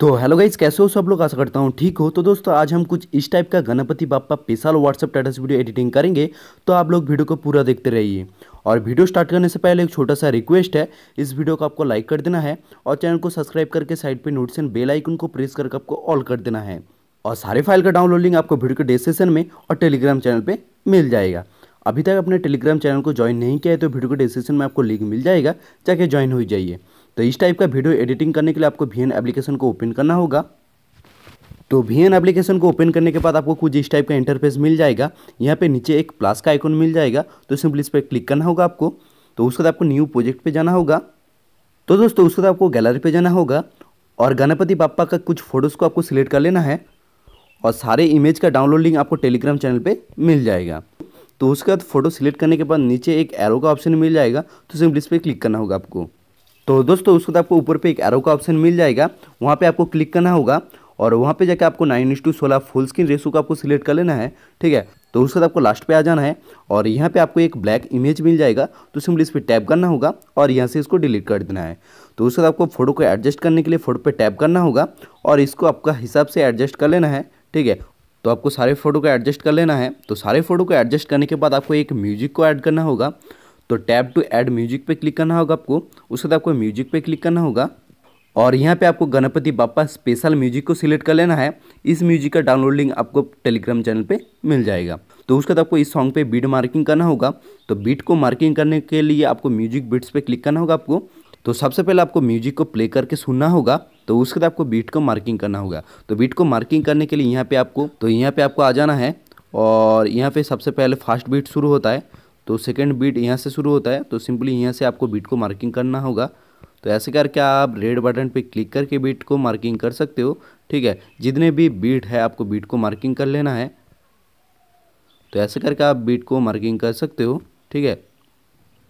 तो hello guys कैसे हो सब लोग आशा करता हूँ ठीक हो तो दोस्तों आज हम कुछ इस टाइप का Ganpati Bappa special WhatsApp status video editing करेंगे तो आप लोग वीडियो को पूरा देखते रहिए और वीडियो स्टार्ट करने से पहले एक छोटा सा रिक्वेस्ट है इस वीडियो को आपको लाइक कर देना है और चैनल को सब्सक्राइब करके साइड पर नोटिस एंड बेल आइकन को प्रेस करके आपको ऑल कर देना है और सारे फाइल का डाउनलोड लिंक आपको वीडियो के डिस्क्रिप्शन में और टेलीग्राम चैनल पर मिल जाएगा अभी तक अपने टेलीग्राम चैनल को ज्वाइन नहीं किया है तो वीडियो के डिस्क्रिप्शन में आपको लिंक मिल जाएगा जाके ज्वाइन हो जाइए तो इस टाइप का वीडियो एडिटिंग करने के लिए आपको वी एप्लीकेशन को ओपन करना होगा तो वी एन एप्लीकेशन को ओपन करने के बाद आपको कुछ इस टाइप का इंटरफेस मिल जाएगा यहाँ पे नीचे एक प्लस का आइकन मिल जाएगा तो सिंपली इस पर क्लिक करना होगा आपको तो उसके बाद आपको न्यू प्रोजेक्ट पे जाना होगा तो दोस्तों उसके बाद आपको गैलरी पे जाना होगा और गणपति बापा का कुछ फ़ोटोज़ को आपको सिलेक्ट कर लेना है और सारे इमेज का डाउनलोड लिंक आपको टेलीग्राम चैनल पर मिल जाएगा तो उसके बाद फ़ोटो सिलेक्ट करने के बाद नीचे एक एरो का ऑप्शन मिल जाएगा तो सिंपली इस पर क्लिक करना होगा आपको तो दोस्तों उसके बाद आपको ऊपर पे एक एरो का ऑप्शन मिल जाएगा वहाँ पे आपको क्लिक करना होगा और वहाँ पे जाके आपको नाइन इंस टू सोलह फुल स्क्रीन रेसो का आपको सिलेक्ट कर लेना है ठीक है तो उसके बाद आपको लास्ट पे आ जाना है और यहाँ पे आपको एक ब्लैक इमेज मिल जाएगा तो सिंपली इस पर टैप करना होगा और यहाँ से इसको डिलीट कर देना है तो उसके बाद आपको फोटो को एडजस्ट करने के लिए फोटो पर टैप करना होगा और इसको आपका हिसाब से एडजस्ट कर लेना है ठीक है तो आपको सारे फ़ोटो को एडजस्ट कर लेना है तो सारे फ़ोटो को एडजस्ट करने के बाद आपको एक म्यूजिक को ऐड करना होगा तो टैब टू ऐड म्यूजिक पे क्लिक करना होगा आपको उसके बाद आपको म्यूजिक पे क्लिक करना होगा और यहाँ पे आपको गणपति बापा स्पेशल म्यूजिक को सिलेक्ट कर लेना है इस म्यूजिक का डाउनलोड लिंक आपको टेलीग्राम चैनल पे मिल जाएगा तो उसके बाद आपको इस सॉन्ग पे बीट मार्किंग करना होगा तो बीट को मार्किंग करने के लिए आपको म्यूजिक बीट्स पे क्लिक करना होगा आपको तो सबसे पहले आपको म्यूजिक को प्ले करके सुनना होगा तो उसके बाद आपको बीट को मार्किंग करना होगा तो बीट को मार्किंग करने के लिए यहाँ पर आपको तो यहाँ पर आपको आ जाना है और यहाँ पर सबसे पहले फास्ट बीट शुरू होता है तो सेकेंड बीट यहाँ से शुरू होता है तो सिंपली यहाँ से आपको बीट को मार्किंग करना होगा तो ऐसे करके आप रेड बटन पे क्लिक करके बीट को मार्किंग कर सकते हो ठीक है जितने भी बीट है आपको बीट को मार्किंग कर लेना है तो ऐसे करके आप बीट को मार्किंग कर सकते हो ठीक है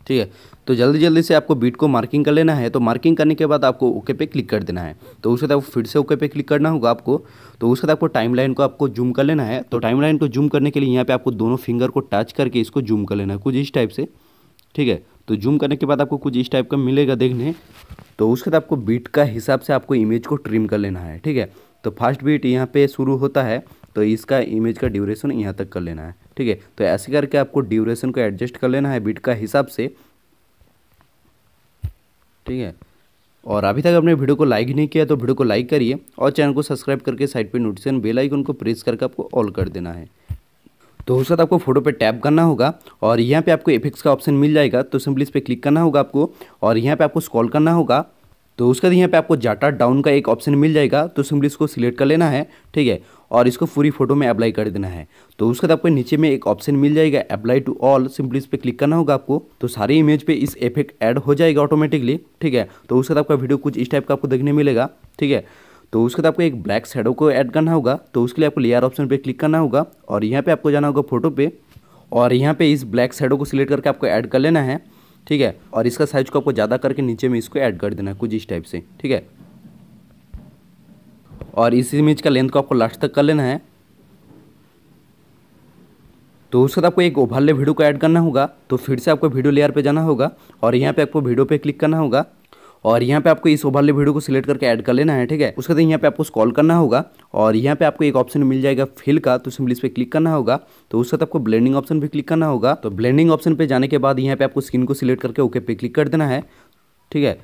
ठीक है तो जल्दी जल्दी से आपको बीट को मार्किंग कर लेना है तो मार्किंग करने के बाद आपको ओके पे क्लिक कर देना है तो उसके बाद फिर से ओके पे क्लिक करना होगा आपको तो उसके बाद आपको टाइम लाइन को आपको जूम कर लेना है तो टाइम लाइन को जूम करने के लिए यहाँ पे आपको दोनों फिंगर को टच करके इसको जूम कर लेना है कुछ इस टाइप से ठीक है तो जूम करने के बाद आपको कुछ इस टाइप का मिलेगा देखने तो उसके बाद आपको बीट का हिसाब से आपको इमेज को ट्रिम कर लेना है ठीक है तो फर्स्ट बीट यहाँ पे शुरू होता है तो इसका इमेज का ड्यूरेशन यहाँ तक कर लेना है ठीक है तो ऐसे करके आपको ड्यूरेशन को एडजस्ट कर लेना है बिट का हिसाब से ठीक है और अभी तक आपने वीडियो को लाइक नहीं किया तो वीडियो को लाइक करिए और चैनल को सब्सक्राइब करके साइड पे नोटिफिकेशन बेल आइकन को प्रेस करके आपको ऑल कर देना है तो उसके बाद आपको फोटो पे टैप करना होगा और यहाँ पे आपको इफेक्ट्स का ऑप्शन मिल जाएगा तो सिंपली इस पर क्लिक करना होगा आपको और यहाँ पे आपको स्क्रॉल करना होगा तो उसके बाद तो यहाँ पे आपको जाटा डाउन का एक ऑप्शन मिल जाएगा तो सिंपली इसको सिलेक्ट कर लेना है ठीक है और इसको पूरी फोटो में अप्लाई कर देना है तो उसके बाद तो आपको नीचे में एक ऑप्शन मिल जाएगा अप्लाई टू ऑल सिंपली इस पर क्लिक करना होगा आपको तो सारी इमेज पे इस इफेक्ट ऐड हो जाएगा ऑटोमेटिकली ठीक है तो उसके बाद तो आपका वीडियो कुछ इस टाइप का आपको देखने मिलेगा ठीक है तो उसके बाद आपको एक ब्लैक शेडो को ऐड करना होगा तो उसके लिए आपको लेयर ऑप्शन पर क्लिक करना होगा और यहाँ पर आपको जाना होगा फोटो पे और यहाँ पर इस ब्लैक शेडो को सिलेक्ट करके आपको ऐड कर लेना है ठीक है और इसका साइज को आपको ज़्यादा करके नीचे में इसको ऐड कर देना है कुछ इस टाइप से ठीक है और इस इमेज का लेंथ को आपको लास्ट तक कर लेना है तो उसके बाद आपको एक ओवरले वीडियो को ऐड करना होगा तो फिर से आपको वीडियो लेयर पे जाना होगा और यहाँ पे आपको वीडियो पे क्लिक करना होगा और यहाँ पे आपको इस ओवरले वीडियो को सिलेक्ट करके ऐड कर लेना है ठीक है उसके बाद यहाँ पे आपको स्कॉल करना होगा और यहाँ पे आपको एक ऑप्शन मिल जाएगा फिल का तो सिंपली इस पर क्लिक करना होगा तो उसके बाद आपको ब्लेंडिंग ऑप्शन भी क्लिक करना होगा तो ब्लेंडिंग ऑप्शन पे जाने के बाद यहाँ पे आपको स्किन को सिलेक्ट करके ओके पे क्लिक कर देना है ठीक है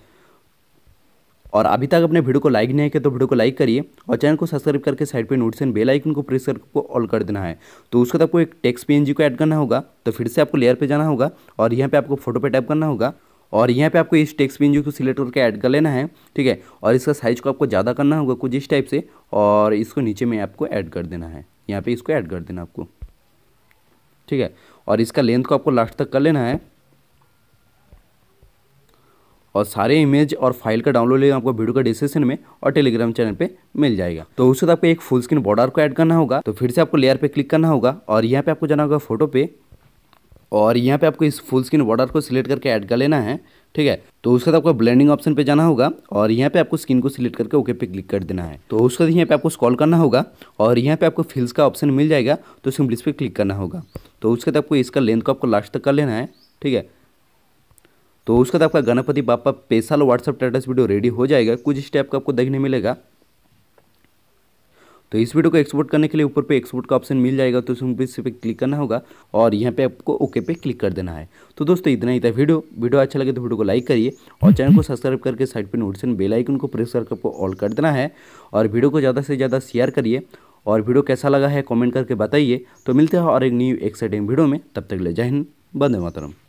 और अभी तक अपने वीडियो को लाइक नहीं किया तो वीडियो को लाइक करिए और चैनल को सब्सक्राइब करके साइड पे नोटिसन बेल आइकन को प्रेस करके को ऑल कर देना है तो उसके बाद आपको एक टेक्स्ट पीएनजी को ऐड करना होगा तो फिर से आपको लेयर पे जाना होगा और यहाँ पे आपको फोटो पे टैप करना होगा और यहाँ पे आपको इस पिन जो को सिलेक्ट करके ऐड कर लेना है ठीक है और इसका साइज़ को आपको ज़्यादा करना होगा कुछ इस टाइप से और इसको नीचे में आपको ऐड कर देना है यहाँ पे इसको ऐड कर देना आपको ठीक है और इसका लेंथ को आपको लास्ट तक कर लेना है और सारे इमेज और फाइल का डाउनलोड लेना आपको वीडियो का डिस्क्रिप्शन में और टेलीग्राम चैनल पे मिल जाएगा तो उसके बाद आपको एक फुल स्क्रीन बॉर्डर को ऐड करना होगा तो फिर से आपको लेयर पे क्लिक करना होगा और यहाँ पे आपको जाना होगा फोटो पे और यहाँ पे आपको इस फुल स्क्रीन वाटर को सिलेक्ट करके ऐड कर लेना है ठीक है तो उसके बाद आपको ब्लेंडिंग ऑप्शन पे जाना होगा और यहाँ पे आपको स्किन को सिलेक्ट करके ओके पे क्लिक कर देना है तो उसके बाद यहाँ पे आपको स्कॉल करना होगा और यहाँ पे आपको फिल्स का ऑप्शन मिल जाएगा तो सिंपली इस क्लिक करना होगा तो उसके बाद आपको इसका लेंथ को आपको लास्ट तक कर लेना है ठीक है तो उसके बाद आपका Ganpati Bappa special WhatsApp status video ready हो जाएगा कुछ स्टेप का आपको देखने मिलेगा तो इस वीडियो को एक्सपोर्ट करने के लिए ऊपर पे एक्सपोर्ट का ऑप्शन मिल जाएगा तो उसमें इस पर क्लिक करना होगा और यहाँ पे आपको ओके पे क्लिक कर देना है तो दोस्तों इतना ही था वीडियो वीडियो अच्छा लगे तो वीडियो को लाइक करिए और चैनल को सब्सक्राइब करके साइड पर नोटिसन बेलाइकन को प्रेस करके आपको ऑल कर देना है और वीडियो को ज़्यादा से ज़्यादा शेयर करिए और वीडियो कैसा लगा है कॉमेंट करके बताइए तो मिलते हैं और एक न्यू एक्साइटिंग वीडियो में तब तक ले जय हिंद बंदे मातरम